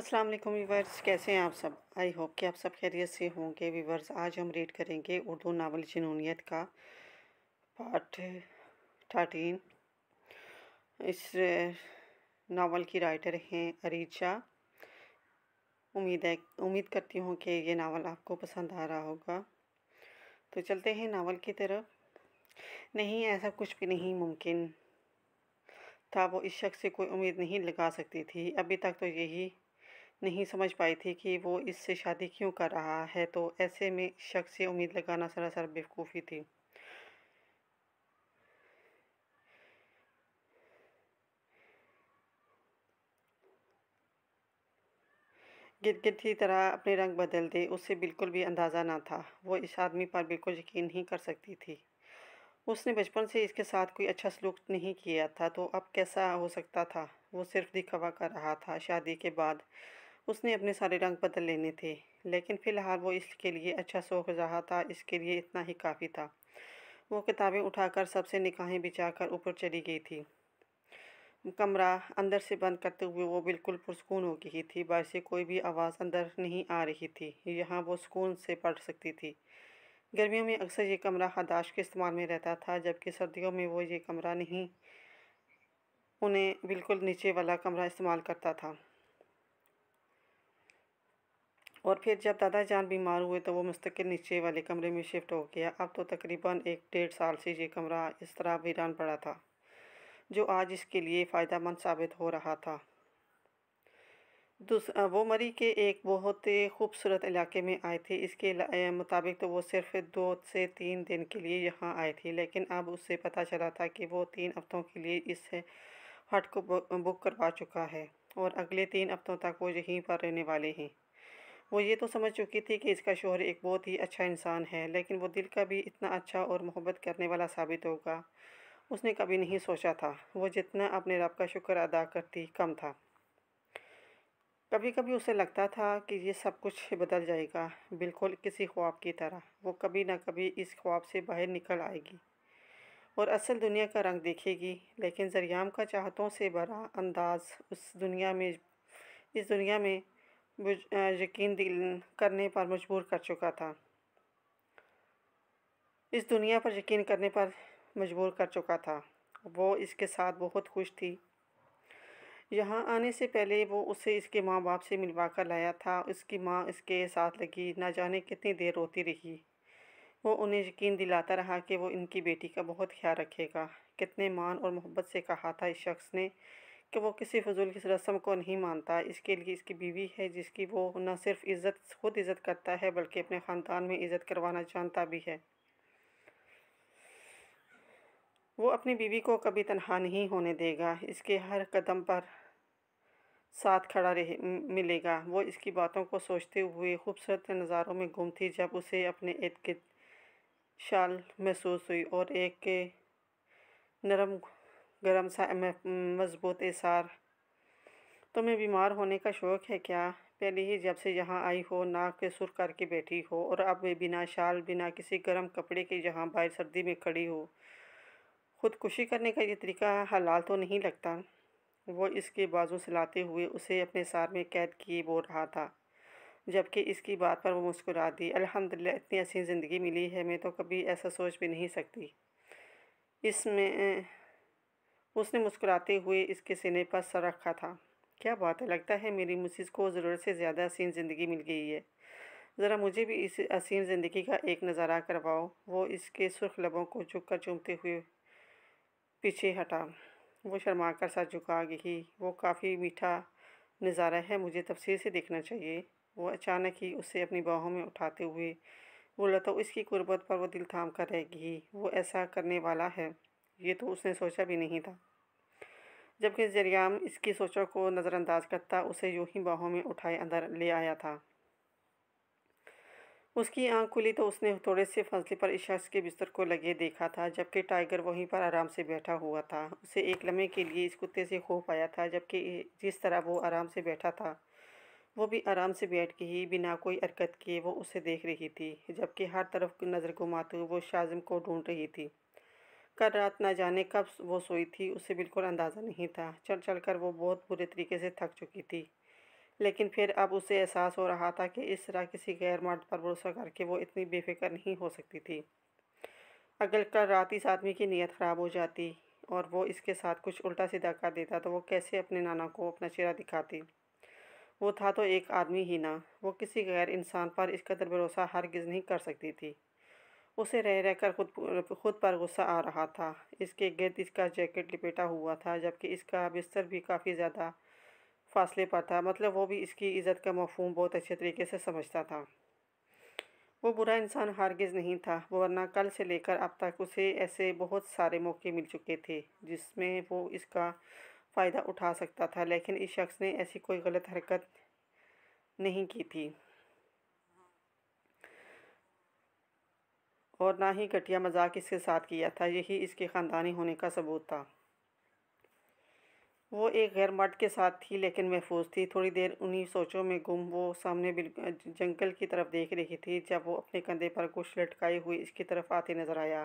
अस्सलाम वालेकुम वीवर्स कैसे हैं आप सब आई होप कि आप सब खैरियत से होंगे वीवर्स आज हम रीड करेंगे उर्दू नावल जनूनीत का पार्ट थर्टीन इस नावल की राइटर हैं अरीचा उम्मीद है उम्मीद करती हूँ कि ये नावल आपको पसंद आ रहा होगा तो चलते हैं नावल की तरफ नहीं ऐसा कुछ भी नहीं मुमकिन था वो इस शख्स से कोई उम्मीद नहीं लगा सकती थी अभी तक तो यही नहीं समझ पाई थी कि वो इससे शादी क्यों कर रहा है तो ऐसे में शख्स से उम्मीद लगाना सरासर बेवकूफ़ी थी गिरगिट की तरह अपने रंग बदल दे उससे बिल्कुल भी अंदाज़ा ना था वो इस आदमी पर बिल्कुल यकीन नहीं कर सकती थी उसने बचपन से इसके साथ कोई अच्छा सलूक नहीं किया था तो अब कैसा हो सकता था वो सिर्फ दिखावा कर रहा था शादी के बाद उसने अपने सारे रंग बदल लेने थे लेकिन फ़िलहाल वो इसके लिए अच्छा सोख रहा था इसके लिए इतना ही काफ़ी था वो किताबें उठाकर सबसे निकाहें बिछाकर ऊपर चली गई थी कमरा अंदर से बंद करते हुए वो बिल्कुल पुरस्कून हो गई थी बाहर से कोई भी आवाज़ अंदर नहीं आ रही थी यहाँ वो सुकून से पढ़ सकती थी गर्मियों में अक्सर ये कमरा हदाश के इस्तेमाल में रहता था जबकि सर्दियों में वो ये कमरा नहीं उन्हें बिल्कुल नीचे वाला कमरा इस्तेमाल करता था और फिर जब दादा जान बीमार हुए तो वो मुस्तकिल नीचे वाले कमरे में शिफ्ट हो गया अब तो तकरीबन एक डेढ़ साल से ये कमरा इस तरह वीरान पड़ा था जो आज इसके लिए फ़ायदा मंद साबित हो रहा था दूस वो मरी के एक बहुत खूबसूरत इलाके में आए थे इसके मुताबिक तो वो सिर्फ दो से तीन दिन के लिए यहाँ आए थे लेकिन अब उससे पता चला था कि वो तीन हफ्तों के लिए इस हट को बुक करवा चुका है और अगले तीन हफ्तों तक वो यहीं पर रहने वाले हैं वो ये तो समझ चुकी थी कि इसका शोहर एक बहुत ही अच्छा इंसान है लेकिन वो दिल का भी इतना अच्छा और मोहब्बत करने वाला साबित होगा उसने कभी नहीं सोचा था वो जितना अपने रब का शुक्र अदा करती कम था कभी कभी उसे लगता था कि ये सब कुछ बदल जाएगा बिल्कुल किसी ख्वाब की तरह वो कभी ना कभी इस ख्वाब से बाहर निकल आएगी और असल दुनिया का रंग देखेगी लेकिन जरियाम का चाहतों से भरा अंदाज़ उस दुनिया में इस दुनिया में यकीन करने पर मजबूर कर चुका था इस दुनिया पर यकीन करने पर मजबूर कर चुका था वो इसके साथ बहुत खुश थी यहाँ आने से पहले वो उसे इसके माँ बाप से मिलवा कर लाया था उसकी माँ इसके साथ लगी ना जाने कितनी देर रोती रही वो उन्हें यकीन दिलाता रहा कि वो इनकी बेटी का बहुत ख्याल रखेगा कितने मान और मोहब्बत से कहा था इस शख्स ने कि वो किसी फजूल की रस्म को नहीं मानता इसके लिए इसकी बीवी है जिसकी वो न सिर्फ इज़्ज़त खुद इज़्ज़त करता है बल्कि अपने ख़ानदान में इज़्ज़त करवाना जानता भी है वो अपनी बीवी को कभी तनहा नहीं होने देगा इसके हर कदम पर साथ खड़ा रहे मिलेगा वो इसकी बातों को सोचते हुए खूबसूरत नज़ारों में थी जब उसे अपने इर्द गिर्द शाल महसूस हुई और एक नरम गर्म मजबूत इसार तुम्हें बीमार होने का शौक़ है क्या पहले ही जब से यहाँ आई हो नाक के सुर करके बैठी हो और अब बिना शाल बिना किसी गर्म कपड़े के यहाँ बाहर सर्दी में खड़ी हो खुदकुशी करने का ये तरीका हलाल तो नहीं लगता वो इसके बाजू सिलाते हुए उसे अपने सार में कैद किए बोल रहा था जबकि इसकी बात पर वो मुस्कुरा दी अल्हम्दुलिल्लाह इतनी अच्छी ज़िंदगी मिली है मैं तो कभी ऐसा सोच भी नहीं सकती इसमें उसने मुस्कुराते हुए इसके सीने पर सर रखा था क्या बात है लगता है मेरी मुसीस को ज़रूरत से ज़्यादा हसीन ज़िंदगी मिल गई है ज़रा मुझे भी इस हसीन ज़िंदगी का एक नज़ारा करवाओ वो इसके सुर्ख लबों को झुक कर चूमते हुए पीछे हटा वो शर्मा कर सर झुका गई वो काफ़ी मीठा नज़ारा है मुझे तफसीर से देखना चाहिए वो अचानक ही उसे अपनी बाहों में उठाते हुए बोला तो इसकी गुर्बत पर वो दिल थाम कर रहेगी वो ऐसा करने वाला है ये तो उसने सोचा भी नहीं था जबकि जरियाम इसकी सोचों को नज़रअंदाज करता उसे यूं ही बाहों में उठाए अंदर ले आया था उसकी आंख खुली तो उसने थोड़े से फंसले पर इस शख्स के बिस्तर को लगे देखा था जबकि टाइगर वहीं पर आराम से बैठा हुआ था उसे एक लम्हे के लिए इस कुत्ते से खो पाया था जबकि जिस तरह वो आराम से बैठा था वो भी आराम से बैठ के ही बिना कोई हरकत किए वो उसे देख रही थी जबकि हर तरफ नज़र घुमाते हुए वो शाजम को ढूंढ रही थी कल रात ना जाने कब वो सोई थी उसे बिल्कुल अंदाज़ा नहीं था चल चल कर वो बहुत बुरे तरीके से थक चुकी थी लेकिन फिर अब उसे एहसास हो रहा था कि इस तरह किसी गैर मर्द पर भरोसा करके वो इतनी बेफिक्र नहीं हो सकती थी अगर कल रात इस आदमी की नीयत ख़राब हो जाती और वो इसके साथ कुछ उल्टा सीधा कर देता तो वो कैसे अपने नाना को अपना चेहरा दिखाती वो था तो एक आदमी ही ना वो किसी गैर इंसान पर इस कदर भरोसा हरगिज़ नहीं कर सकती थी उसे रह रहकर खुद खुद पर गुस्सा आ रहा था इसके गर्द इसका जैकेट लपेटा हुआ था जबकि इसका बिस्तर भी काफ़ी ज़्यादा फासले पर था मतलब वो भी इसकी इज़्ज़त का मफहम बहुत अच्छे तरीके से समझता था वो बुरा इंसान हारगिज़ नहीं था वरना कल से लेकर अब तक उसे ऐसे बहुत सारे मौके मिल चुके थे जिसमें वो इसका फ़ायदा उठा सकता था लेकिन इस शख्स ने ऐसी कोई गलत हरकत नहीं की थी और ना ही घटिया मजाक इसके साथ किया था यही इसके ख़ानदानी होने का सबूत था वो एक गैर मर्द के साथ थी लेकिन महफूज थी थोड़ी देर उन्हीं सोचों में गुम वो सामने जंगल की तरफ देख रही थी जब वो अपने कंधे पर कुछ लटकाई हुई इसकी तरफ आते नज़र आया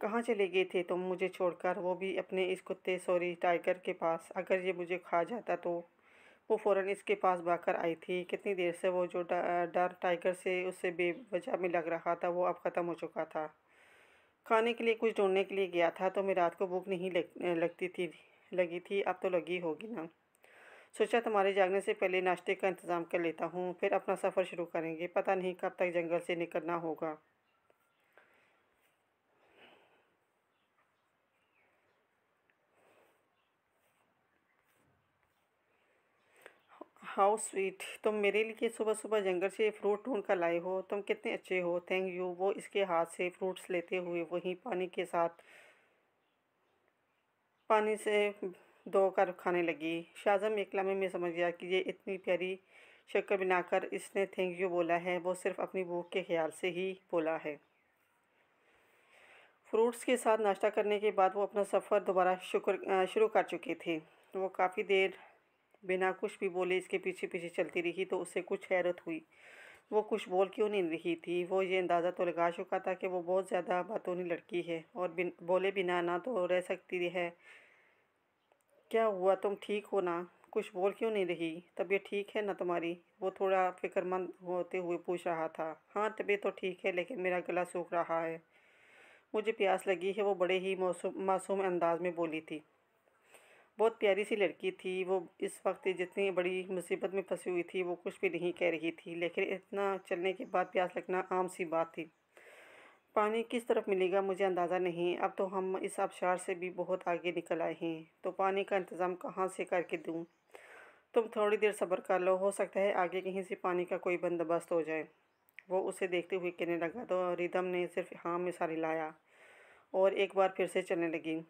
कहाँ चले गए थे तुम तो मुझे छोड़कर वो भी अपने इस कुत्ते सॉरी टाइगर के पास अगर ये मुझे खा जाता तो वो फ़ौरन इसके पास भागकर आई थी कितनी देर से वो जो डर टाइगर से उससे बेवजह में लग रहा था वो अब ख़त्म हो चुका था खाने के लिए कुछ ढूंढने के लिए गया था तो मैं रात को भूख नहीं लग लगती थी लगी थी अब तो लगी होगी ना सोचा तुम्हारे जागने से पहले नाश्ते का इंतज़ाम कर लेता हूँ फिर अपना सफ़र शुरू करेंगे पता नहीं कब तक जंगल से निकलना होगा हाउ स्वीट तुम मेरे लिए सुबह सुबह जंगल से फ्रूट ढूंढ कर लाए हो तुम कितने अच्छे हो थैंक यू वो इसके हाथ से फ्रूट्स लेते हुए वहीं पानी के साथ पानी से दो कर खाने लगी शाजम एक लम्हे में समझ गया कि ये इतनी प्यारी शक्कर बनाकर इसने थैंक यू बोला है वो सिर्फ अपनी भूख के ख्याल से ही बोला है फ्रूट्स के साथ नाश्ता करने के बाद वो अपना सफ़र दोबारा शुक्र शुरू कर चुके थे वो काफ़ी देर बिना कुछ भी बोले इसके पीछे पीछे चलती रही तो उसे कुछ हैरत हुई वो कुछ बोल क्यों नहीं रही थी वो ये अंदाज़ा तो लगा चुका था कि वो बहुत ज़्यादा बातूनी लड़की है और बिन बोले बिना ना तो रह सकती है क्या हुआ तुम ठीक हो ना कुछ बोल क्यों नहीं रही तबीयत ठीक है ना तुम्हारी वो थोड़ा फिक्रमंद होते हुए पूछ रहा था हाँ तबीयत तो ठीक है लेकिन मेरा गला सूख रहा है मुझे प्यास लगी है वो बड़े ही मासूम मासूम अंदाज में बोली थी बहुत प्यारी सी लड़की थी वो इस वक्त जितनी बड़ी मुसीबत में फंसी हुई थी वो कुछ भी नहीं कह रही थी लेकिन इतना चलने के बाद प्यास लगना आम सी बात थी पानी किस तरफ मिलेगा मुझे अंदाज़ा नहीं अब तो हम इस आबशार से भी बहुत आगे निकल आए हैं तो पानी का इंतज़ाम कहाँ से करके दूँ तुम थोड़ी देर सब्र कर लो हो सकता है आगे कहीं से पानी का कोई बंदोबस्त हो जाए वो उसे देखते हुए कहने लगा तो रिदम ने सिर्फ हाँ में सारी लाया और एक बार फिर से चलने लगी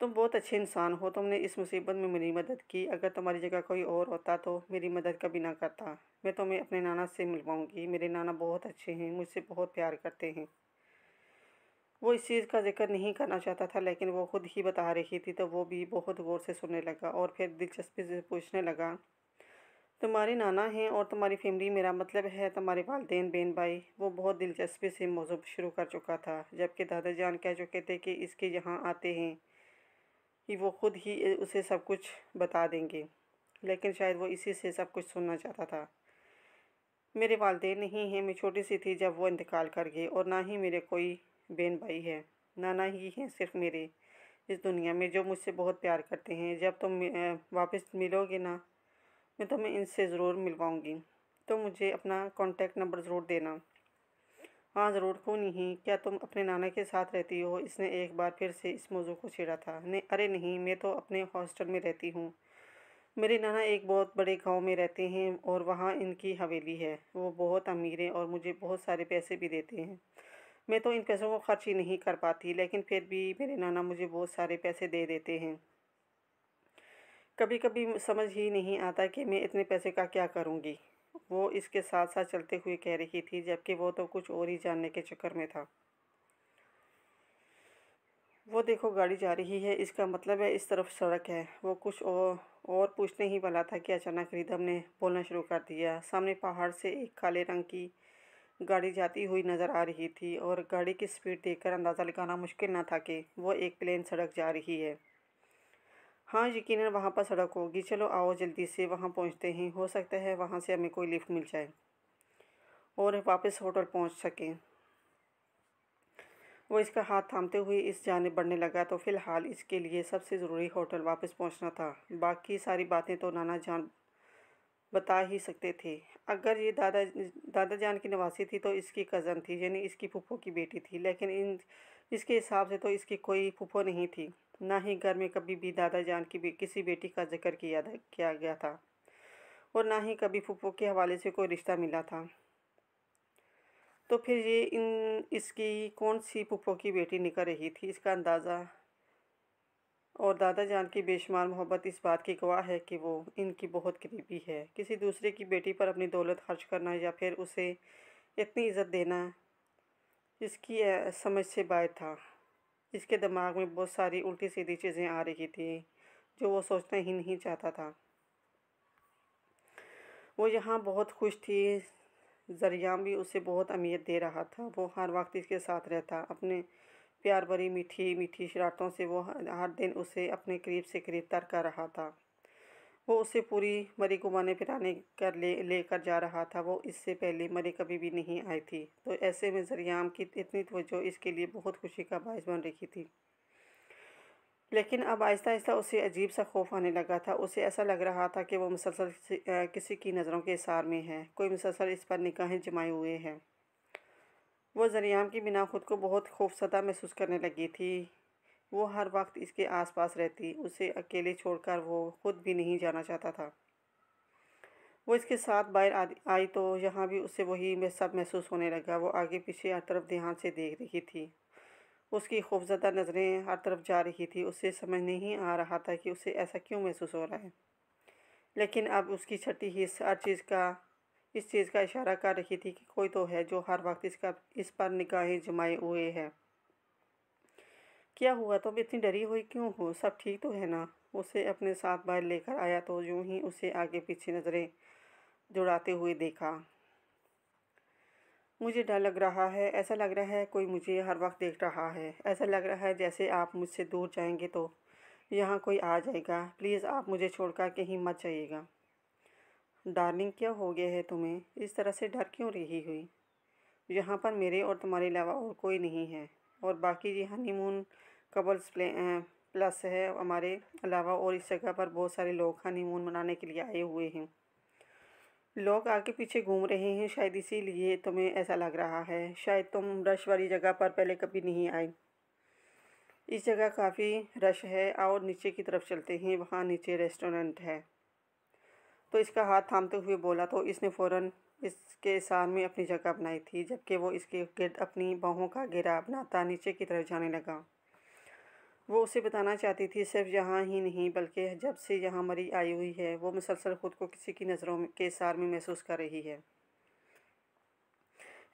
तुम बहुत अच्छे इंसान हो तुमने इस मुसीबत में मेरी मदद की अगर तुम्हारी जगह कोई और होता तो मेरी मदद कभी ना करता मैं तुम्हें अपने नाना से मिल पाऊँगी मेरे नाना बहुत अच्छे हैं मुझसे बहुत प्यार करते हैं वो इस चीज़ का जिक्र नहीं करना चाहता था लेकिन वो खुद ही बता रही थी तो वो भी बहुत गौर से सुनने लगा और फिर दिलचस्पी से पूछने लगा तुम्हारे नाना हैं और तुम्हारी फैमिली मेरा मतलब है तुम्हारे वालदेन बहन भाई वो बहुत दिलचस्पी से मौजूद शुरू कर चुका था जबकि दादा जान कह चुके थे कि इसके यहाँ आते हैं कि वो ख़ुद ही उसे सब कुछ बता देंगे लेकिन शायद वो इसी से सब कुछ सुनना चाहता था मेरे वालदे नहीं हैं मैं छोटी सी थी जब वो इंतकाल कर गए और ना ही मेरे कोई बहन भाई है नाना ही हैं सिर्फ मेरे इस दुनिया में जो मुझसे बहुत प्यार करते हैं जब तुम तो वापस मिलोगे ना मैं तुम्हें मैं इनसे ज़रूर मिलवाऊँगी तो मुझे अपना कॉन्टेक्ट नंबर ज़रूर देना हाँ ज़रूर क्यों नहीं क्या तुम अपने नाना के साथ रहती हो इसने एक बार फिर से इस मौजू को छेड़ा था नहीं अरे नहीं मैं तो अपने हॉस्टल में रहती हूँ मेरे नाना एक बहुत बड़े गांव में रहते हैं और वहाँ इनकी हवेली है वो बहुत अमीर हैं और मुझे बहुत सारे पैसे भी देते हैं मैं तो इन पैसों को खर्च ही नहीं कर पाती लेकिन फिर भी मेरे नाना मुझे बहुत सारे पैसे दे देते हैं कभी कभी समझ ही नहीं आता कि मैं इतने पैसे का क्या करूँगी वो इसके साथ साथ चलते हुए कह रही थी जबकि वो तो कुछ और ही जानने के चक्कर में था वो देखो गाड़ी जा रही है इसका मतलब है इस तरफ सड़क है वो कुछ और और पूछने ही वाला था कि अचानक रिदम ने बोलना शुरू कर दिया सामने पहाड़ से एक काले रंग की गाड़ी जाती हुई नज़र आ रही थी और गाड़ी की स्पीड देखकर अंदाज़ा लगाना मुश्किल न था कि वो एक प्लेन सड़क जा रही है हाँ यकीन वहाँ पर सड़क होगी चलो आओ जल्दी से वहाँ पहुँचते ही हो सकता है वहाँ से हमें कोई लिफ्ट मिल जाए और वापस होटल पहुँच सकें वो इसका हाथ थामते हुए इस जाने बढ़ने लगा तो फ़िलहाल इसके लिए सबसे ज़रूरी होटल वापस पहुंचना था बाकी सारी बातें तो नाना जान बता ही सकते थे अगर ये दादा दादा जान की निवासी थी तो इसकी कज़न थी यानी इसकी फूफो की बेटी थी लेकिन इन इसके हिसाब से तो इसकी कोई फूफो नहीं थी ना ही घर में कभी भी दादा जान की भी किसी बेटी का जिक्र किया किया गया था और ना ही कभी फूफो के हवाले से कोई रिश्ता मिला था तो फिर ये इन इसकी कौन सी पुप्पो की बेटी निकल रही थी इसका अंदाज़ा और दादा जान की बेशुमार मोहब्बत इस बात की गवाह है कि वो इनकी बहुत करीबी है किसी दूसरे की बेटी पर अपनी दौलत खर्च करना या फिर उसे इतनी इज़्ज़त देना इसकी समझ से बाहर था इसके दिमाग में बहुत सारी उल्टी सीधी चीज़ें आ रही थी जो वो सोचना ही नहीं चाहता था वो यहाँ बहुत खुश थी जरियाम भी उसे बहुत अहमियत दे रहा था वो हर वक्त इसके साथ रहता अपने प्यार भरी मीठी मीठी शरारतों से वो हर दिन उसे अपने करीब से करीब तर कर रहा था वो उसे पूरी मरी घुमाने फिराने कर ले लेकर जा रहा था वो इससे पहले मरी कभी भी नहीं आई थी तो ऐसे में जरियाम की इतनी तवज्जो इसके लिए बहुत खुशी का बायस बन रही थी लेकिन अब आहिस्ता आहिस्ता उसे अजीब सा खौफ आने लगा था उसे ऐसा लग रहा था कि वो मुसलसल किसी की नज़रों के इसार में है कोई मुसलसल इस पर निगाहें जमाए हुए हैं वो जरियाम की बिना खुद को बहुत खौफसदा महसूस करने लगी थी वो हर वक्त इसके आसपास रहती उसे अकेले छोड़कर वो खुद भी नहीं जाना चाहता था वो इसके साथ बाहर आई तो यहाँ भी उसे वही में सब महसूस होने लगा वो आगे पीछे हर तरफ ध्यान से देख रही थी उसकी खूबज़दा नज़रें हर तरफ जा रही थी उसे समझ नहीं आ रहा था कि उसे ऐसा क्यों महसूस हो रहा है लेकिन अब उसकी छठी हिस्स हर चीज़ का इस चीज़ का इशारा कर रही थी कि कोई तो है जो हर वक्त इसका इस पर निगाहें जमाए हुए है क्या हुआ तुम तो इतनी डरी हुई क्यों हो सब ठीक तो है ना उसे अपने साथ बाहर लेकर आया तो यूं ही उसे आगे पीछे नज़रें जुड़ाते हुए देखा मुझे डर लग रहा है ऐसा लग रहा है कोई मुझे हर वक्त देख रहा है ऐसा लग रहा है जैसे आप मुझसे दूर जाएंगे तो यहाँ कोई आ जाएगा प्लीज़ आप मुझे छोड़कर कहीं मत जाइएगा डार्लिंग क्या हो गया है तुम्हें इस तरह से डर क्यों रही हुई यहाँ पर मेरे और तुम्हारे अलावा और कोई नहीं है और बाकी ये हनीमून कपल्स प्लस है हमारे अलावा और इस जगह पर बहुत सारे लोग हनीमून मनाने के लिए आए हुए हैं लोग आगे पीछे घूम रहे हैं शायद इसीलिए तुम्हें ऐसा लग रहा है शायद तुम रश वाली जगह पर पहले कभी नहीं आए इस जगह काफ़ी रश है और नीचे की तरफ चलते हैं वहाँ नीचे रेस्टोरेंट है तो इसका हाथ थामते हुए बोला तो इसने फ़ौर इसके सार में अपनी जगह बनाई थी जबकि वो इसके गिर्द अपनी बाहों का घेरा बनाता नीचे की तरफ जाने लगा वो उसे बताना चाहती थी सिर्फ यहाँ ही नहीं बल्कि जब से यहाँ मरी आई हुई है वो मुसलसल ख़ुद को किसी की नज़रों के सार में महसूस कर रही है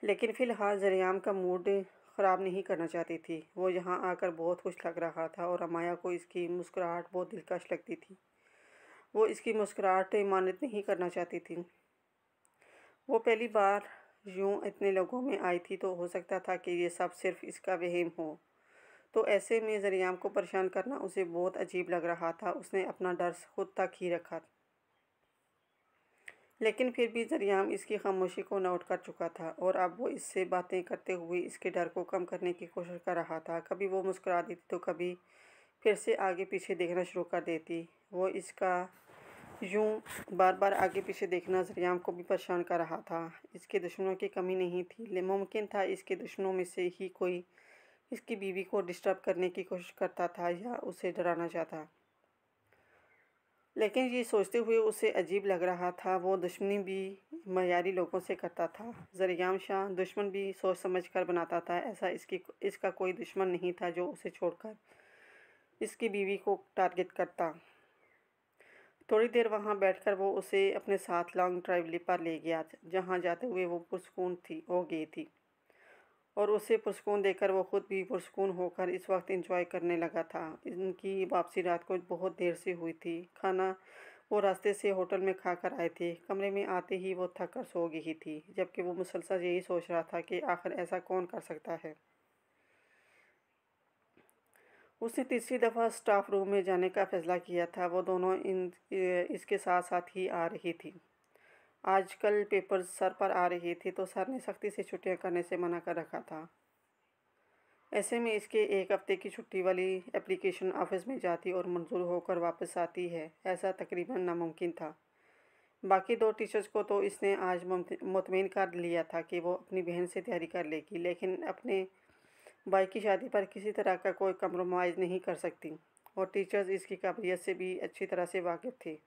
लेकिन फ़िलहाल जरियाम का मूड ख़राब नहीं करना चाहती थी वो यहाँ आकर बहुत खुश लग रहा था और अमाया को इसकी मुस्कुराहट बहुत दिलकश लगती थी वो इसकी मुस्कुराहट मानत नहीं करना चाहती थी वो पहली बार यूँ इतने लोगों में आई थी तो हो सकता था कि ये सब सिर्फ इसका वहम हो तो ऐसे में जरियाम को परेशान करना उसे बहुत अजीब लग रहा था उसने अपना डर खुद तक ही रखा लेकिन फिर भी जरियाम इसकी खामोशी को नोट कर चुका था और अब वो इससे बातें करते हुए इसके डर को कम करने की कोशिश कर रहा था कभी वो मुस्करा देती तो कभी फिर से आगे पीछे देखना शुरू कर देती वो इसका यूँ बार बार आगे पीछे देखना जरियाम को भी परेशान कर रहा था इसके दुश्मनों की कमी नहीं थी मुमकिन था इसके दुश्मनों में से ही कोई इसकी बीवी को डिस्टर्ब करने की कोशिश करता था या उसे डराना चाहता लेकिन ये सोचते हुए उसे अजीब लग रहा था वो दुश्मनी भी मैारी लोगों से करता था जरियाम शाह दुश्मन भी सोच समझ कर बनाता था ऐसा इसकी इसका कोई दुश्मन नहीं था जो उसे छोड़कर इसकी बीवी को टारगेट करता थोड़ी देर वहाँ बैठकर वो उसे अपने साथ लॉन्ग ड्राइव पर ले गया जहाँ जाते हुए वो पुरस्कून थी हो गई थी और उसे पुरस्कून देकर वो ख़ुद भी पुरस्कून होकर इस वक्त इंजॉय करने लगा था इनकी वापसी रात को बहुत देर से हुई थी खाना वो रास्ते से होटल में खा कर आए थे कमरे में आते ही वो थक कर सो गई थी जबकि वो मुसलसल यही सोच रहा था कि आखिर ऐसा कौन कर सकता है उसने तीसरी दफ़ा स्टाफ रूम में जाने का फैसला किया था वो दोनों इन इसके साथ साथ ही आ रही थी आजकल पेपर सर पर आ रहे थे तो सर ने सख्ती से छुट्टियां करने से मना कर रखा था ऐसे में इसके एक हफ्ते की छुट्टी वाली एप्लीकेशन ऑफिस में जाती और मंजूर होकर वापस आती है ऐसा तकरीबन नामुमकिन था बाकी दो टीचर्स को तो इसने आज मुतमिन कर लिया था कि वो अपनी बहन से तैयारी कर लेगी लेकिन अपने भाई की शादी पर किसी तरह का कोई कम्प्रोमाइज़ नहीं कर सकती और टीचर्स इसकी काबिलियत से भी अच्छी तरह से वाकिफ़ थे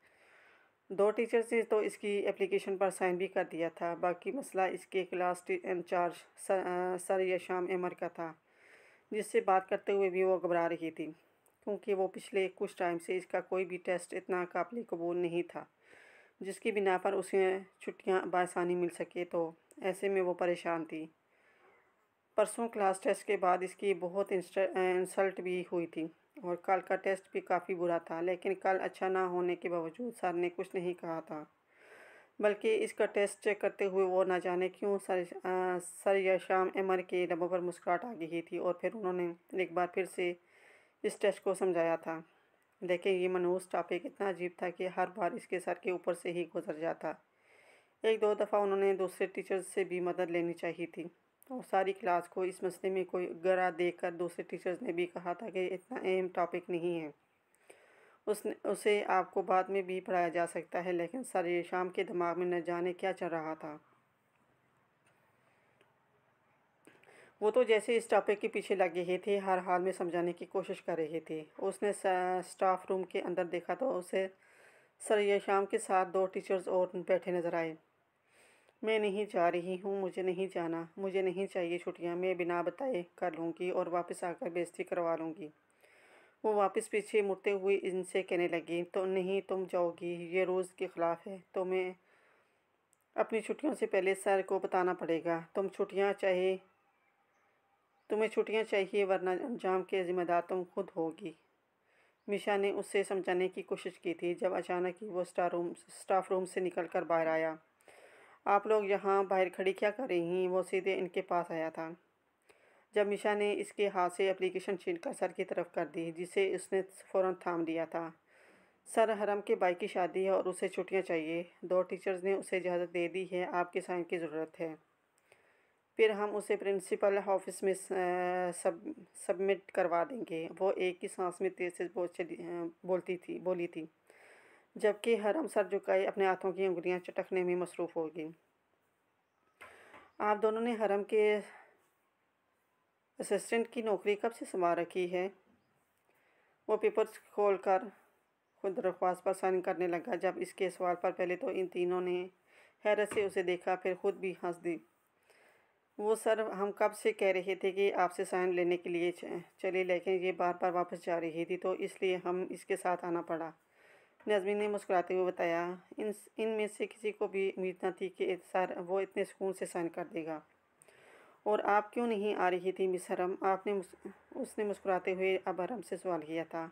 दो टीचर्स ने तो इसकी एप्लीकेशन पर साइन भी कर दिया था बाकी मसला इसके क्लास इंचार्ज सर, सर यशाम अमर का था जिससे बात करते हुए भी वो घबरा रही थी क्योंकि वो पिछले कुछ टाइम से इसका कोई भी टेस्ट इतना काबिल कबूल नहीं था जिसकी बिना पर उसे छुट्टियां बासानी मिल सके तो ऐसे में वो परेशान थी परसों क्लास टेस्ट के बाद इसकी बहुत इंसल्ट भी हुई थी और कल का टेस्ट भी काफ़ी बुरा था लेकिन कल अच्छा ना होने के बावजूद सर ने कुछ नहीं कहा था बल्कि इसका टेस्ट चेक करते हुए वो ना जाने क्यों सर आ, सर या शाम एमर के डब्बों पर मुस्कुराहट आ गई थी और फिर उन्होंने एक बार फिर से इस टेस्ट को समझाया था लेकिन ये मनहूस टॉपिक इतना अजीब था कि हर बार इसके सर के ऊपर से ही गुजर जाता एक दो दफ़ा उन्होंने दूसरे टीचर्स से भी मदद लेनी चाहिए थी और सारी क्लास को इस मसले में कोई गरा देकर दूसरे टीचर्स ने भी कहा था कि इतना अहम टॉपिक नहीं है उसने उसे आपको बाद में भी पढ़ाया जा सकता है लेकिन सर ये शाम के दिमाग में न जाने क्या चल रहा था वो तो जैसे इस टॉपिक के पीछे लगे ही थे हर हाल में समझाने की कोशिश कर रहे थे उसने स्टाफ रूम के अंदर देखा तो उसे सर शाम के साथ दो टीचर्स और बैठे नजर आए मैं नहीं जा रही हूँ मुझे नहीं जाना मुझे नहीं चाहिए छुट्टियाँ मैं बिना बताए कर लूँगी और वापस आकर बेइज्जती करवा लूँगी वो वापस पीछे मुड़ते हुए इनसे कहने लगी तो नहीं तुम जाओगी ये रोज़ के ख़िलाफ़ है तो मैं अपनी छुट्टियों से पहले सर को बताना पड़ेगा तुम छुट्टियाँ चाहे तुम्हें छुट्टियाँ चाहिए वरना अंजाम के ज़िम्मेदार तुम खुद होगी मिशा ने उससे समझाने की कोशिश की थी जब अचानक ही वो स्टाफ रूम स्टाफ रूम से निकल कर बाहर आया आप लोग यहाँ बाहर खड़ी क्या कर रही हैं वो सीधे इनके पास आया था जब मिशा ने इसके हाथ से एप्लीकेशन छीनकर सर की तरफ कर दी जिसे उसने फ़ौर थाम लिया था सर हरम के भाई की शादी है और उसे छुट्टियाँ चाहिए दो टीचर्स ने उसे इजाज़त दे दी है आपके साइन की ज़रूरत है फिर हम उसे प्रिंसिपल ऑफिस में सब सबमिट करवा देंगे वो एक ही सांस में तेज़ से बोल बोलती थी बोली थी जबकि हरम सर झुकाए अपने हाथों की उंगलियां चटकने में मसरूफ़ होगी आप दोनों ने हरम के असिस्टेंट की नौकरी कब से संभाल रखी है वो पेपर्स खोल कर खुद दरख्वास्त पर साइन करने लगा जब इसके सवाल पर पहले तो इन तीनों ने हैरत से उसे देखा फिर खुद भी हंस दी वो सर हम कब से कह रहे थे कि आपसे साइन लेने के लिए चले लेकिन ये बार बार वापस जा रही थी तो इसलिए हम इसके साथ आना पड़ा नजमी ने मुस्कुराते हुए बताया इन इन में से किसी को भी उम्मीद ना थी कि सार वो इतने सुकून से साइन कर देगा और आप क्यों नहीं आ रही थी मिस हरम आपने मुस, उसने मुस्कुराते हुए अब हरम से सवाल किया था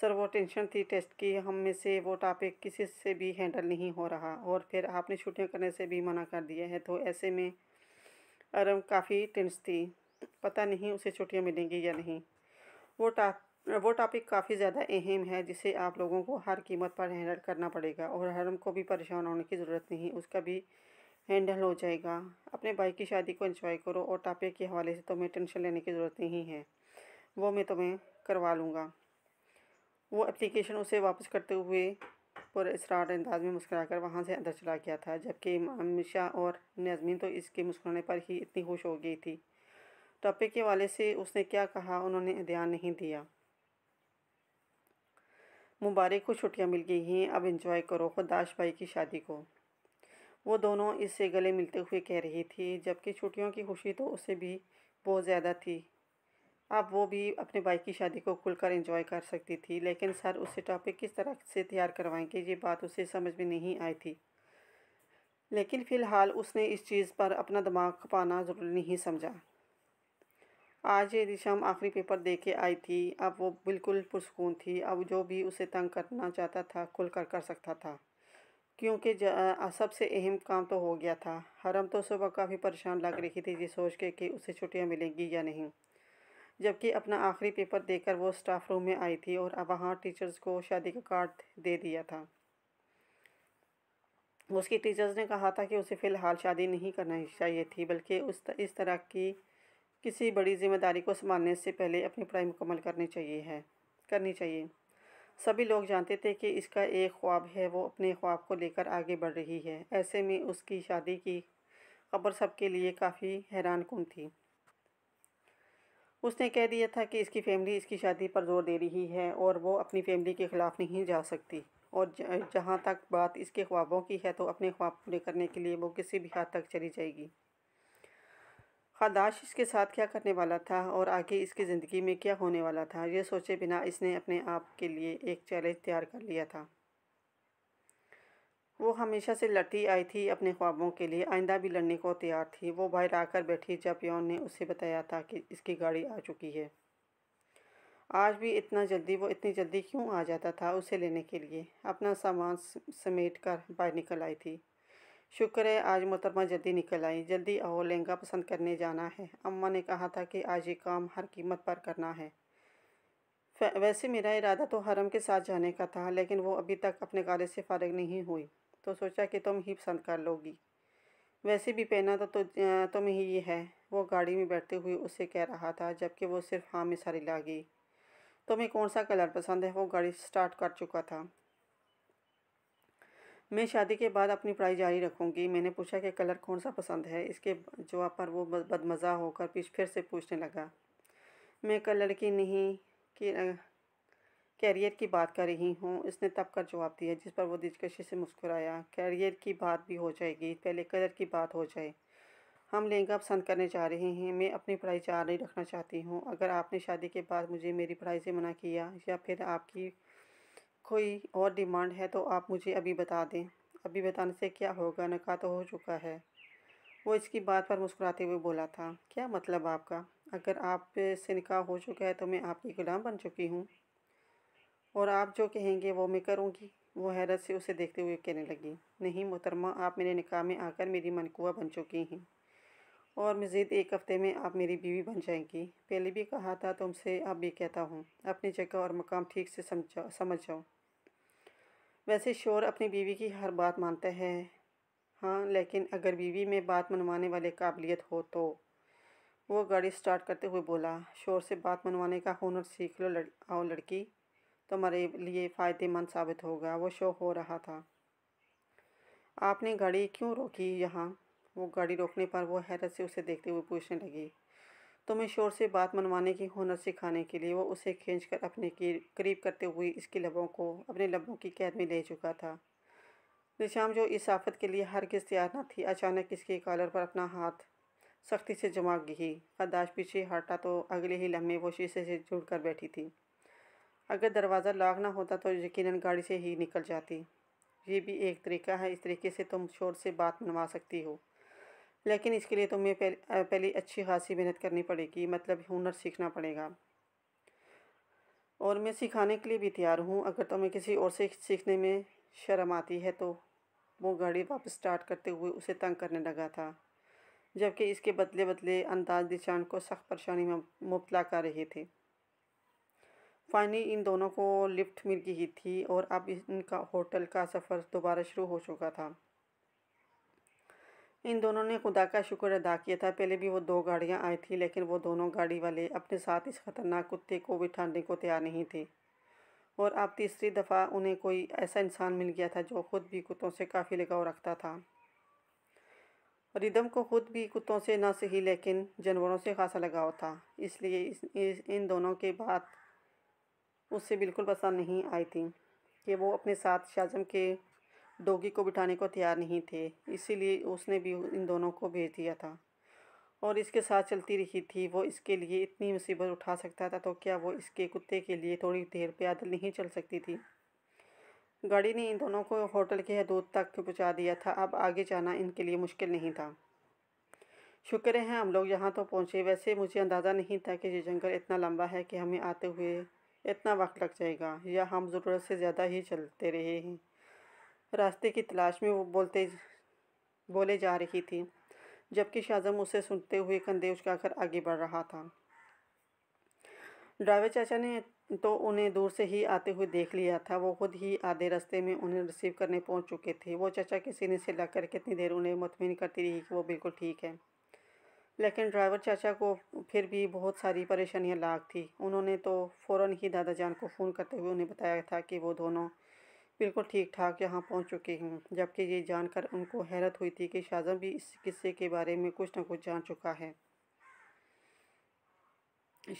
सर वो टेंशन थी टेस्ट की हम में से वो टॉपिक किसी से भी हैंडल नहीं हो रहा और फिर आपने छुट्टियाँ करने से भी मना कर दिया है तो ऐसे में अरम काफ़ी टेंस थी पता नहीं उसे छुट्टियाँ मिलेंगी या नहीं वो टॉप वो टॉपिक काफ़ी ज़्यादा अहम है जिसे आप लोगों को हर कीमत पर हैंडल करना पड़ेगा और हर को भी परेशान होने की ज़रूरत नहीं उसका भी हैंडल हो जाएगा अपने भाई की शादी को इंजॉय करो और टॉपिक के हवाले से तुम्हें टेंशन लेने की ज़रूरत नहीं है वो मैं तुम्हें करवा लूँगा वो एप्लीकेशन उसे वापस करते हुए पर इसरार अंदाज में मुस्करा कर वहाँ से अंदर चला गया था जबकि अमीशा और नाजमीन तो इसके मुस्कुराने पर ही इतनी खुश हो गई थी टॉपिक के वाले से उसने क्या कहा उन्होंने ध्यान नहीं दिया मुबारक को छुट्टियाँ मिल गई हैं अब इंजॉय करो खुदाश भाई की शादी को वो दोनों इससे गले मिलते हुए कह रही थी जबकि छुट्टियों की खुशी तो उसे भी बहुत ज़्यादा थी अब वो भी अपने भाई की शादी को खुलकर एंजॉय कर सकती थी लेकिन सर उससे टॉपिक किस तरह से तैयार करवाएंगे ये बात उसे समझ में नहीं आई थी लेकिन फ़िलहाल उसने इस चीज़ पर अपना दिमाग खपाना ज़रूरी नहीं समझा आज ये दिशा हम आखिरी पेपर दे के आई थी अब वो बिल्कुल पुरसकून थी अब जो भी उसे तंग करना चाहता था खुल कर कर सकता था क्योंकि सबसे अहम काम तो हो गया था हरम तो सुबह काफ़ी परेशान लग रही थी ये सोच के कि उसे छुट्टियाँ मिलेंगी या नहीं जबकि अपना आखिरी पेपर देकर वो स्टाफ रूम में आई थी और अब वहाँ टीचर्स को शादी का कार्ड दे दिया था उसकी टीचर्स ने कहा था कि उसे फ़िलहाल शादी नहीं करना चाहिए थी बल्कि उस इस तरह की किसी बड़ी जिम्मेदारी को संभालने से पहले अपनी पढ़ाई मुकम्मल करनी चाहिए है करनी चाहिए सभी लोग जानते थे कि इसका एक ख्वाब है वो अपने ख्वाब को लेकर आगे बढ़ रही है ऐसे में उसकी शादी की खबर सबके लिए काफ़ी हैरान कन थी उसने कह दिया था कि इसकी फैमिली इसकी शादी पर जोर दे रही है और वो अपनी फैमिली के ख़िलाफ़ नहीं जा सकती और जहाँ तक बात इसके ख्वाबों की है तो अपने ख्वाब पूरे करने के लिए वो किसी भी हद तक चली जाएगी पादाश इसके साथ क्या करने वाला था और आगे इसकी ज़िंदगी में क्या होने वाला था ये सोचे बिना इसने अपने आप के लिए एक चैलेंज तैयार कर लिया था वो हमेशा से लड़ती आई थी अपने ख्वाबों के लिए आइंदा भी लड़ने को तैयार थी वो बाहर आकर बैठी जब यौन ने उसे बताया था कि इसकी गाड़ी आ चुकी है आज भी इतना जल्दी वो इतनी जल्दी क्यों आ जाता था उसे लेने के लिए अपना सामान समेट कर बाहर निकल आई थी शुक्र है आज मोहतरमा जल्दी निकल आई जल्दी आओ लहंगा पसंद करने जाना है अम्मा ने कहा था कि आज ये काम हर कीमत पर करना है वैसे मेरा इरादा तो हरम के साथ जाने का था लेकिन वो अभी तक अपने कार्य से फारग नहीं हुई तो सोचा कि तुम ही पसंद कर लोगी वैसे भी पहना तो, तुम ही ये है वो गाड़ी में बैठते हुए उसे कह रहा था जबकि वो सिर्फ हाँ में सारी ला गई तुम्हें कौन सा कलर पसंद है वो गाड़ी स्टार्ट कर चुका था मैं शादी के बाद अपनी पढ़ाई जारी रखूँगी मैंने पूछा कि कलर कौन सा पसंद है इसके जवाब पर वो बदमज़ा होकर पीछ फिर से पूछने लगा मैं कलर की नहीं कि कैरियर की बात कर रही हूँ इसने तब का जवाब दिया जिस पर वो दिलकशी से मुस्कुराया कैरियर की बात भी हो जाएगी पहले कलर की बात हो जाए हम लहंगा पसंद करने जा रहे हैं मैं अपनी पढ़ाई जारी रखना चाहती हूँ अगर आपने शादी के बाद मुझे मेरी पढ़ाई से मना किया या फिर आपकी कोई और डिमांड है तो आप मुझे अभी बता दें अभी बताने से क्या होगा नका तो हो चुका है वो इसकी बात पर मुस्कुराते हुए बोला था क्या मतलब आपका अगर आप से निकाह हो चुका है तो मैं आपकी गुलाम बन चुकी हूँ और आप जो कहेंगे वो मैं करूँगी वो हैरत से उसे देखते हुए कहने लगी नहीं मोहतरमा आप मेरे निकाह में आकर मेरी मनकुआ बन चुकी हैं और मज़ीद एक हफ़्ते में आप मेरी बीवी बन जाएंगी पहले भी कहा था तुमसे अब भी कहता हूँ अपनी जगह और मकाम ठीक से समझा समझ जाओ वैसे शोर अपनी बीवी की हर बात मानता है हाँ लेकिन अगर बीवी में बात मनवाने वाले काबिलियत हो तो वो गाड़ी स्टार्ट करते हुए बोला शोर से बात मनवाने का हुनर सीख लो लड़ आओ लड़की तुम्हारे लिए फ़ायदेमंद साबित होगा वो शो हो रहा था आपने गाड़ी क्यों रोकी यहाँ वो गाड़ी रोकने पर वो हैरत से उसे देखते हुए पूछने लगी तुम्हें शोर से बात मनवाने की हुनर सिखाने के लिए वो उसे खींच कर अपने की करीब करते हुए इसके लबों को अपने लबों की कैद में ले चुका था निशाम जो इस आफत के लिए हर किस तैयार न थी अचानक इसके कॉलर पर अपना हाथ सख्ती से जमा गई बर्दाश्त पीछे हटा तो अगले ही लम्हे वो शीशे से जुड़ कर बैठी थी अगर दरवाज़ा लाग ना होता तो यकीनन गाड़ी से ही निकल जाती ये भी एक तरीका है इस तरीके से तुम शोर से बात मनवा सकती हो लेकिन इसके लिए तुम्हें पहले पहले अच्छी खासी मेहनत करनी पड़ेगी मतलब हुनर सीखना पड़ेगा और मैं सिखाने के लिए भी तैयार हूँ अगर तुम्हें किसी और से सीखने में शर्म आती है तो वो गाड़ी वापस स्टार्ट करते हुए उसे तंग करने लगा था जबकि इसके बदले बदले अंदाज दिशान को सख्त परेशानी में मुबला कर रहे थे फाइनली इन दोनों को लिफ्ट मिल गई थी और अब इनका होटल का सफ़र दोबारा शुरू हो चुका था इन दोनों ने खुदा का शुक्र अदा किया था पहले भी वो दो गाड़ियाँ आई थी लेकिन वो दोनों गाड़ी वाले अपने साथ इस ख़तरनाक कुत्ते को बिठाने को तैयार नहीं थे और अब तीसरी दफ़ा उन्हें कोई ऐसा इंसान मिल गया था जो ख़ुद भी कुत्तों से काफ़ी लगाव रखता था रिदम को ख़ुद भी कुत्तों से ना सही लेकिन जानवरों से खासा लगाव था इसलिए इस, इस इन दोनों के बात उससे बिल्कुल पसंद नहीं आई थी कि वो अपने साथ शाजम के डोगी को बिठाने को तैयार नहीं थे इसीलिए उसने भी इन दोनों को भेज दिया था और इसके साथ चलती रही थी वो इसके लिए इतनी मुसीबत उठा सकता था तो क्या वो इसके कुत्ते के लिए थोड़ी देर पैदल नहीं चल सकती थी गाड़ी ने इन दोनों को होटल के हदूद तक पहुँचा दिया था अब आगे जाना इनके लिए मुश्किल नहीं था शुक्र है हम लोग यहाँ तो पहुँचे वैसे मुझे अंदाज़ा नहीं था कि ये जंगल इतना लंबा है कि हमें आते हुए इतना वक्त लग जाएगा या हम ज़रूरत से ज़्यादा ही चलते रहे हैं रास्ते की तलाश में वो बोलते बोले जा रही थी जबकि शाजम उसे सुनते हुए कंधे उचकाकर आगे बढ़ रहा था ड्राइवर चाचा ने तो उन्हें दूर से ही आते हुए देख लिया था वो खुद ही आधे रास्ते में उन्हें रिसीव करने पहुंच चुके थे वो चाचा के सीने से कर कितनी देर उन्हें मुतमिन करती रही कि वो बिल्कुल ठीक है लेकिन ड्राइवर चाचा को फिर भी बहुत सारी परेशानियां लाग थी उन्होंने तो फ़ौर ही दादा जान को फ़ोन करते हुए उन्हें बताया था कि वो दोनों बिल्कुल ठीक ठाक यहाँ पहुँच चुकी हूँ जबकि ये जानकर उनको हैरत हुई थी कि शाजम भी इस किस्से के बारे में कुछ ना कुछ जान चुका है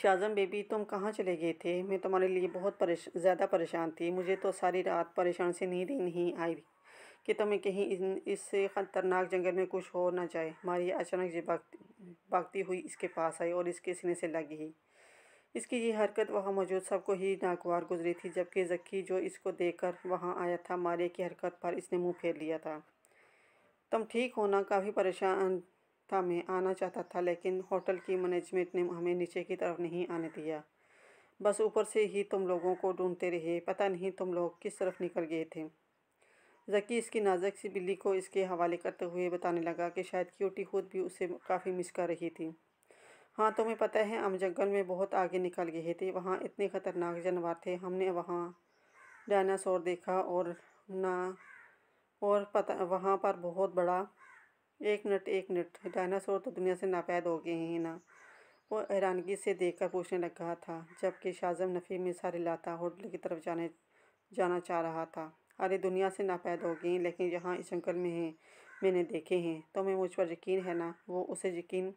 शाजम बेबी तुम कहाँ चले गए थे मैं तुम्हारे लिए बहुत परेश ज़्यादा परेशान थी मुझे तो सारी रात परेशान से नींद ही नहीं आई कि तुम्हें कहीं इस ख़तरनाक जंगल में कुछ हो ना जाए मारिया अचानक जी भागती भागती हुई इसके पास आई और इसके सीने से लगी इसकी ये हरकत वहाँ मौजूद सबको ही नागवार गुजरी थी जबकि जक्की जो इसको देखकर वहाँ आया था मारे की हरकत पर इसने मुंह फेर लिया था तुम ठीक होना काफ़ी परेशान था मैं आना चाहता था लेकिन होटल की मैनेजमेंट ने हमें नीचे की तरफ नहीं आने दिया बस ऊपर से ही तुम लोगों को ढूंढते रहे पता नहीं तुम लोग किस तरफ निकल गए थे जकी इसकी नाजुक सी बिल्ली को इसके हवाले करते हुए बताने लगा कि शायद क्यूटी खुद भी उसे काफ़ी मिस कर रही थी हाँ तुम्हें पता है हम जंगल में बहुत आगे निकल गए थे वहाँ इतने ख़तरनाक जानवर थे हमने वहाँ डायनासोर देखा और ना और पता वहाँ पर बहुत बड़ा एक मिनट एक मिनट डायनासोर तो दुनिया से नापैद हो गए हैं ना वो हैरानगी से देखकर पूछने लगा था जबकि शाहजम नफ़ी में सारे लाता होटल की तरफ जाने जाना चाह रहा था अरे दुनिया से नापैद हो गई लेकिन यहाँ इस जंगल में हैं मैंने देखे हैं तो मैं मुझ पर यकीन है ना वो उसे यकीन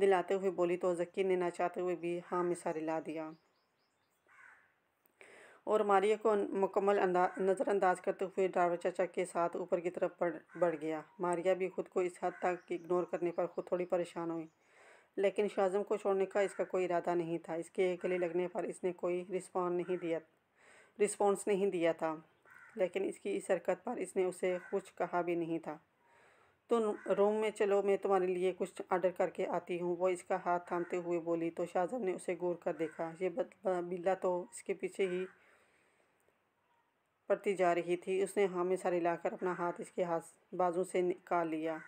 दिलाते हुए बोली तो जकीर ने चाहते हुए भी हाँ मिसा सर हिला दिया और मारिया को मुकम्मल नज़रअंदाज करते हुए ड्राइवर चाचा के साथ ऊपर की तरफ बढ़ बढ़ गया मारिया भी खुद को इस हद तक इग्नोर करने पर खुद थोड़ी परेशान हुई लेकिन शाजम को छोड़ने का इसका कोई इरादा नहीं था इसके गले लगने पर इसने कोई रिस्पॉन्स नहीं दिया रिस्पॉन्स नहीं दिया था लेकिन इसकी इस हरकत पर इसने उसे कुछ कहा भी नहीं था तो रूम में चलो मैं तुम्हारे लिए कुछ ऑर्डर करके आती हूँ वो इसका हाथ थामते हुए बोली तो शाहजहां ने उसे गौर कर देखा ये बिल्ला तो इसके पीछे ही पड़ती जा रही थी उसने हामिद सर हिलाकर अपना हाथ इसके हाथ बाजू से निकाल लिया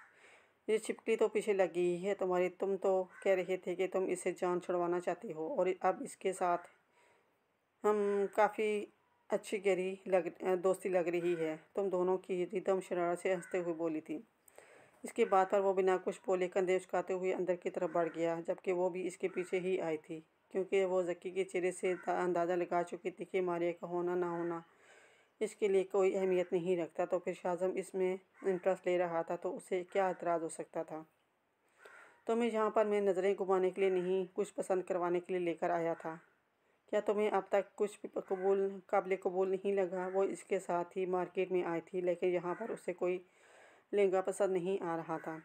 ये छिपकली तो पीछे लगी ही है तुम्हारी तुम तो कह रहे थे कि तुम इसे जान छुड़वाना चाहती हो और अब इसके साथ हम काफ़ी अच्छी गहरी लग दोस्ती लग रही है तुम दोनों की रिदम शरारत से हंसते हुए बोली थी इसके बाद पर वो बिना कुछ बोले कंधे उछकाते हुए अंदर की तरफ बढ़ गया जबकि वो भी इसके पीछे ही आई थी क्योंकि वो जक्की के चेहरे से अंदाज़ा लगा चुकी थी कि मारिया का होना ना होना इसके लिए कोई अहमियत नहीं रखता तो फिर शाहजम इसमें इंटरेस्ट ले रहा था तो उसे क्या एतराज़ हो सकता था तुम्हें तो यहाँ पर मैं नज़रें घुमाने के लिए नहीं कुछ पसंद करवाने के लिए लेकर आया था क्या तुम्हें अब तक कुछ कबूल काबिल कबूल नहीं लगा वो इसके साथ ही मार्केट में आई थी लेकिन यहाँ पर उसे कोई लहंगा पसंद नहीं आ रहा था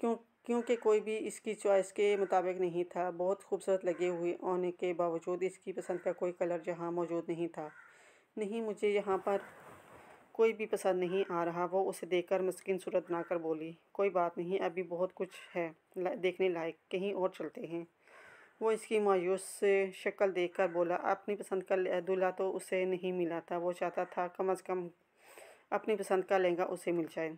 क्यों क्योंकि कोई भी इसकी चॉइस के मुताबिक नहीं था बहुत खूबसूरत लगे हुए होने के बावजूद इसकी पसंद का कोई कलर जहाँ मौजूद नहीं था नहीं मुझे यहाँ पर कोई भी पसंद नहीं आ रहा वो उसे देखकर मस्किन सूरत बनाकर बोली कोई बात नहीं अभी बहुत कुछ है देखने लायक कहीं और चलते हैं वो इसकी मायूस शक्ल देखकर बोला अपनी पसंद का दूल्हा तो उसे नहीं मिला था वो चाहता था कम अज़ कम अपनी पसंद का लहंगा उसे मिल जाए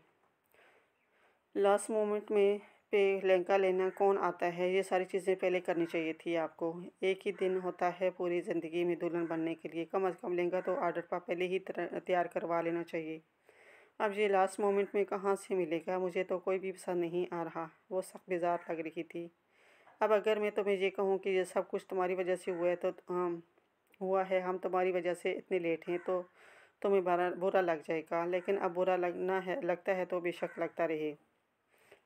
लास्ट मोमेंट में पे लहंगा लेना कौन आता है ये सारी चीज़ें पहले करनी चाहिए थी आपको एक ही दिन होता है पूरी ज़िंदगी में दुल्हन बनने के लिए कम अज़ कम लहंगा तो आर्डर पर पहले ही तैयार करवा लेना चाहिए अब ये लास्ट मोमेंट में कहाँ से मिलेगा मुझे तो कोई भी पसंद नहीं आ रहा वो सख्त बेजार लग रही थी अब अगर मैं तुम्हें ये कहूँ कि ये सब कुछ तुम्हारी वजह से हुआ है तो हाँ, हुआ है हम तुम्हारी वजह से इतने लेट हैं तो तुम्हें बुरा बुरा लग जाएगा लेकिन अब बुरा लगना है लगता है तो बेशक लगता रहे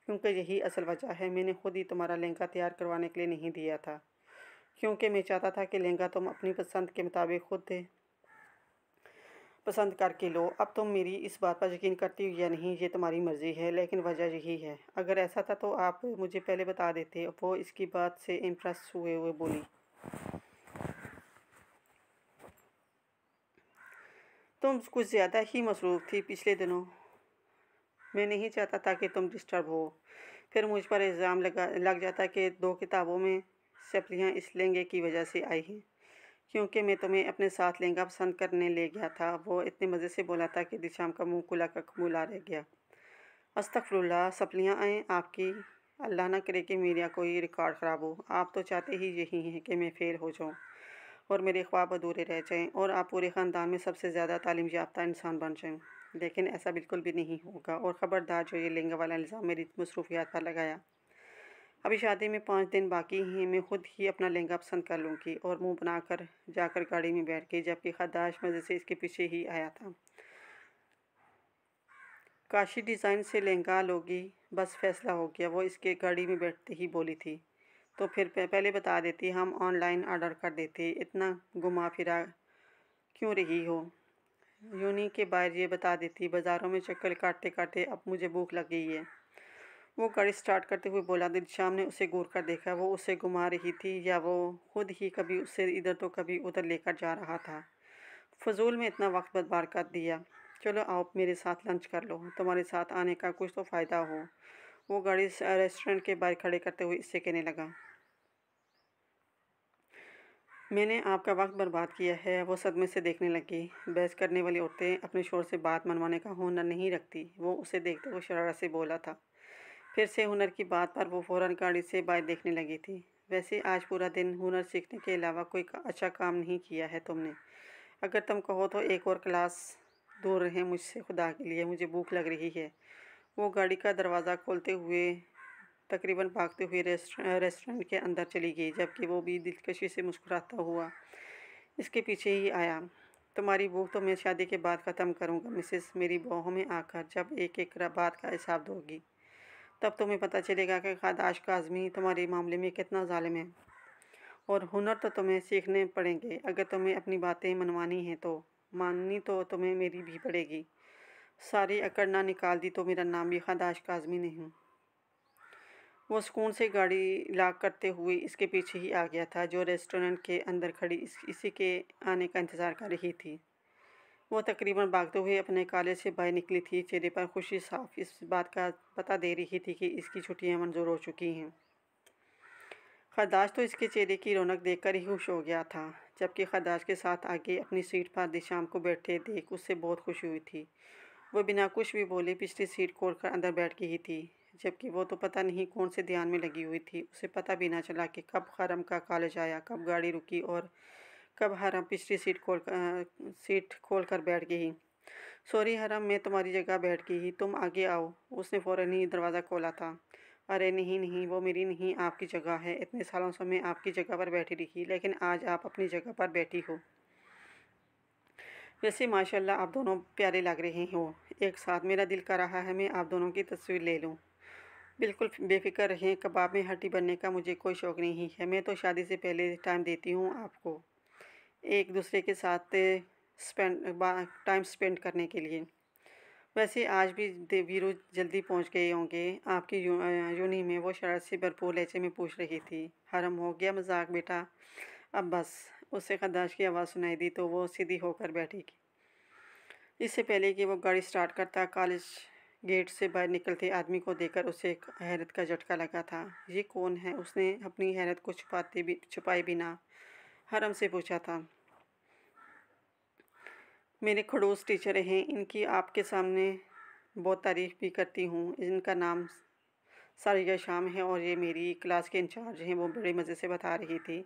क्योंकि यही असल वजह है मैंने खुद ही तुम्हारा लहंगा तैयार करवाने के लिए नहीं दिया था क्योंकि मैं चाहता था कि लहंगा तुम अपनी पसंद के मुताबिक खुद दे पसंद करके लो अब तुम मेरी इस बात पर यकीन करती हो या नहीं ये तुम्हारी मर्ज़ी है लेकिन वजह यही है अगर ऐसा था तो आप मुझे पहले बता देते वो इसकी बात से इम्प्रेस हुए हुए बोली तुम कुछ ज़्यादा ही मसरूफ़ थी पिछले दिनों मैं नहीं चाहता था कि तुम डिस्टर्ब हो फिर मुझ पर इल्ज़ाम लगा लग जाता कि दो किताबों में शपलियाँ इस लहंगे की वजह से आई हैं क्योंकि मैं तुम्हें अपने साथ लहंगा पसंद करने ले गया था वो इतने मज़े से बोला था कि दिशाम का मुँह कुला का कबूला रह गया अस्तफ़ल्ला सपलियाँ आएँ आपकी अल्लाह ना करे कि मेरा कोई रिकॉर्ड ख़राब हो आप तो चाहते ही यही हैं कि मैं फेल हो जाऊँ और मेरे ख्वाब अधूरे रह जाएँ और आप पूरे ख़ानदान में सबसे ज़्यादा तालीम याफ्ता इंसान बन जाएँ लेकिन ऐसा बिल्कुल भी नहीं होगा और ख़बरदार जो ये लेंगे वाला निज़ाम मेरी मसरूफियात पर लगाया अभी शादी में पाँच दिन बाकी हैं मैं ख़ुद ही अपना लहंगा पसंद कर लूँगी और मुंह बनाकर जाकर गाड़ी में बैठ गई जबकि खदाश मज़े से इसके पीछे ही आया था काशी डिज़ाइन से लहंगा लोगी बस फैसला हो गया वो इसके गाड़ी में बैठते ही बोली थी तो फिर पहले बता देती हम ऑनलाइन ऑर्डर कर देते इतना घुमा फिरा क्यों रही हो यूनी के बाहर ये बता देती बाज़ारों में चक्कर काटते काटते अब मुझे भूख लग गई है वो गाड़ी स्टार्ट करते हुए बोला दिल शाम ने उसे घूर कर देखा वो उसे घुमा रही थी या वो खुद ही कभी उसे इधर तो कभी उधर लेकर जा रहा था फजूल में इतना वक्त बर्बाद कर दिया चलो आप मेरे साथ लंच कर लो तुम्हारे साथ आने का कुछ तो फ़ायदा हो वो गाड़ी रेस्टोरेंट के बाहर खड़े करते हुए इससे कहने लगा मैंने आपका वक्त बर्बाद किया है वो सदमे से देखने लगी बहस करने वाली औरतें अपने शोर से बात मनवाने का हुनर नहीं रखती वो उसे देखते हुए शरारत से बोला था फिर से हुनर की बात पर वो फ़ौरन गाड़ी से बाहर देखने लगी थी वैसे आज पूरा दिन हुनर सीखने के अलावा कोई का अच्छा काम नहीं किया है तुमने अगर तुम कहो तो एक और क्लास दूर रहें मुझसे खुदा के लिए मुझे भूख लग रही है वो गाड़ी का दरवाज़ा खोलते हुए तकरीबन भागते हुए रेस्टोरेंट के अंदर चली गई जबकि वो भी दिलकशी से मुस्कुराता हुआ इसके पीछे ही आया तुम्हारी भूख तो मैं शादी के बाद ख़त्म करूँगा मिसेस मेरी बहु में आकर जब एक एक बात का हिसाब दोगी तब तुम्हें पता चलेगा कि खादाश का आज़मी तुम्हारे मामले में कितना ालिम है और हुनर तो तुम्हें सीखने पड़ेंगे अगर तुम्हें अपनी बातें मनवानी हैं तो माननी तो तुम्हें मेरी भी पड़ेगी सारी अकड़ ना निकाल दी तो मेरा नाम भी दाश काजमी नहीं वो सुकून से गाड़ी लाक करते हुए इसके पीछे ही आ गया था जो रेस्टोरेंट के अंदर खड़ी इस, इसी के आने का इंतज़ार कर रही थी वो तकरीबन भागते हुए अपने कॉलेज से बाहर निकली थी चेहरे पर खुशी साफ इस बात का पता दे रही थी कि इसकी छुट्टियां मंजूर हो चुकी हैं खदाश तो इसके चेहरे की रौनक देखकर ही खुश हो गया था जबकि खदाश के साथ आगे अपनी सीट पर दिशाम को बैठे देख उससे बहुत खुशी हुई थी वो बिना कुछ भी बोले पिछली सीट खोल कर अंदर बैठ गई थी जबकि वो तो पता नहीं कौन से ध्यान में लगी हुई थी उसे पता भी ना चला कि कब हरम का कॉलेज आया कब गाड़ी रुकी और कब हरम पिछली सीट खोल कर, सीट खोल कर बैठ गई सॉरी हरम मैं तुम्हारी जगह बैठ गई तुम आगे आओ उसने फ़ौर ही दरवाज़ा खोला था अरे नहीं नहीं वो मेरी नहीं आपकी जगह है इतने सालों से मैं आपकी जगह पर बैठी रही लेकिन आज आप अपनी जगह पर बैठी हो वैसे माशाल्लाह आप दोनों प्यारे लग रहे हो एक साथ मेरा दिल कर रहा है मैं आप दोनों की तस्वीर ले लूँ बिल्कुल बेफिक्र रहें कबाब में हड्डी बनने का मुझे कोई शौक़ नहीं है मैं तो शादी से पहले टाइम देती हूँ आपको एक दूसरे के साथ स्पेंड टाइम स्पेंड करने के लिए वैसे आज भी वीरू जल्दी पहुंच गए होंगे आपकी यू, यूनी में वो शरारत से भरपूर लहजे में पूछ रही थी हरम हो गया मजाक बेटा अब बस उसे खद्दाश की आवाज़ सुनाई दी तो वो सीधी होकर बैठी इससे पहले कि वो गाड़ी स्टार्ट करता कॉलेज गेट से बाहर निकलते आदमी को देखकर उसे एक हैरत का झटका लगा था ये कौन है उसने अपनी हैरत को छुपाते भी छुपाए बिना हरम से पूछा था मेरे खड़ोस टीचर हैं इनकी आपके सामने बहुत तारीफ़ भी करती हूँ इनका नाम सारिया शाम है और ये मेरी क्लास के इंचार्ज हैं वो बड़े मज़े से बता रही थी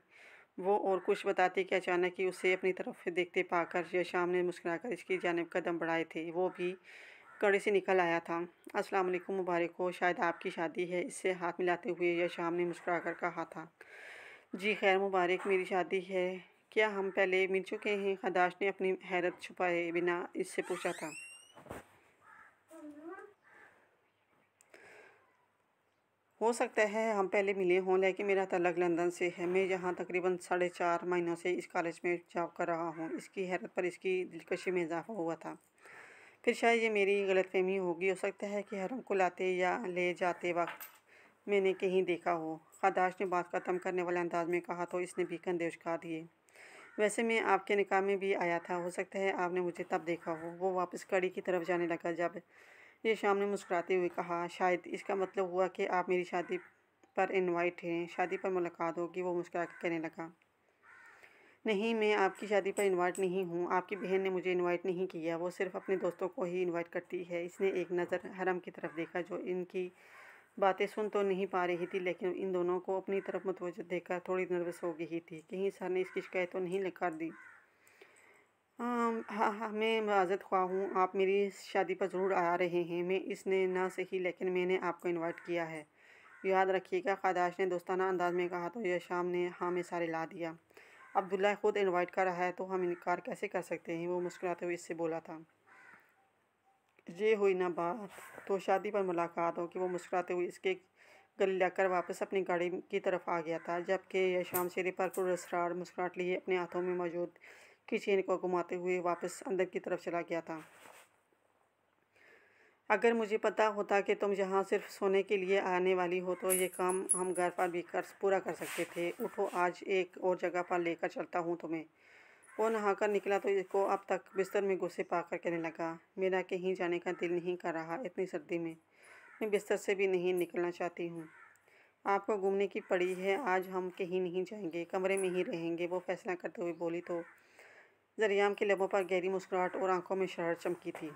वो और कुछ बताते कि अचानक ही उसे अपनी तरफ देखते पाकर शाम ने कर इसकी जानब कदम बढ़ाए थे वो भी कड़े से निकल आया था अस्सलाम वालेकुम मुबारक हो शायद आपकी शादी है इससे हाथ मिलाते हुए यह शाम ने मुस्कुरा कर कहा था जी खैर मुबारक मेरी शादी है क्या हम पहले मिल चुके हैं खदाश ने अपनी हैरत छुपाए बिना इससे पूछा था हो सकता है हम पहले मिले हों लेकिन मेरा तलग लंदन से है मैं यहाँ तकरीबन साढ़े चार महीनों से इस कॉलेज में जॉब कर रहा हूँ इसकी हैरत पर इसकी दिलकशी में इजाफा हुआ था फिर शायद ये मेरी गलतफहमी होगी हो सकता है कि हरम को लाते या ले जाते वक्त मैंने कहीं देखा हो खदाश ने बात ख़त्म करने वाले अंदाज में कहा तो इसने भी कंधे उछका दिए वैसे मैं आपके निकाह में भी आया था हो सकता है आपने मुझे तब देखा हो वो वापस कड़ी की तरफ जाने लगा जब ये शाम ने मुस्कुराते हुए कहा शायद इसका मतलब हुआ कि आप मेरी शादी पर इनवाइट हैं शादी पर मुलाकात होगी वो मुस्कुरा के कहने लगा नहीं मैं आपकी शादी पर इनवाइट नहीं हूँ आपकी बहन ने मुझे इनवाइट नहीं किया वो सिर्फ अपने दोस्तों को ही इनवाइट करती है इसने एक नज़र हरम की तरफ देखा जो इनकी बातें सुन तो नहीं पा रही थी लेकिन इन दोनों को अपनी तरफ मतवज़ देखकर थोड़ी नर्वस हो गई थी कहीं सर ने इसकी शिकायत तो नहीं कर दी हाँ हाँ मैं मज़ात ख्वा हूँ आप मेरी शादी पर ज़रूर आ रहे हैं मैं इसने ना सही लेकिन मैंने आपको इनवाइट किया है याद रखिएगा खादाश ने दोस्ताना अंदाज में कहा तो यह शाम ने हाँ में सारे ला दिया अब्दुल्ला ख़ुद इनवाइट कर रहा है तो हम इनकार कैसे कर सकते हैं वो मुस्कुराते हुए इससे बोला था ये हुई ना बात तो शादी पर मुलाकात हो कि वो मुस्कुराते हुए इसके गले लगकर वापस अपनी गाड़ी की तरफ आ गया था जबकि यह शाम शेरी पर पुरस्कार मुस्कुराट लिए अपने हाथों में मौजूद की चेन को घुमाते हुए वापस अंदर की तरफ चला गया था अगर मुझे पता होता कि तुम यहाँ सिर्फ सोने के लिए आने वाली हो तो ये काम हम घर पर भी कर पूरा कर सकते थे उठो आज एक और जगह पर लेकर चलता हूँ तुम्हें वो नहाकर निकला तो इसको अब तक बिस्तर में गुस्से पाकर कहने लगा मेरा कहीं जाने का दिल नहीं कर रहा इतनी सर्दी में मैं बिस्तर से भी नहीं निकलना चाहती हूँ आपको घूमने की पड़ी है आज हम कहीं नहीं जाएंगे कमरे में ही रहेंगे वो फैसला करते हुए बोली तो जरियाम के लबों पर गहरी मुस्कुराहट और आंखों में शरारत चमकी थी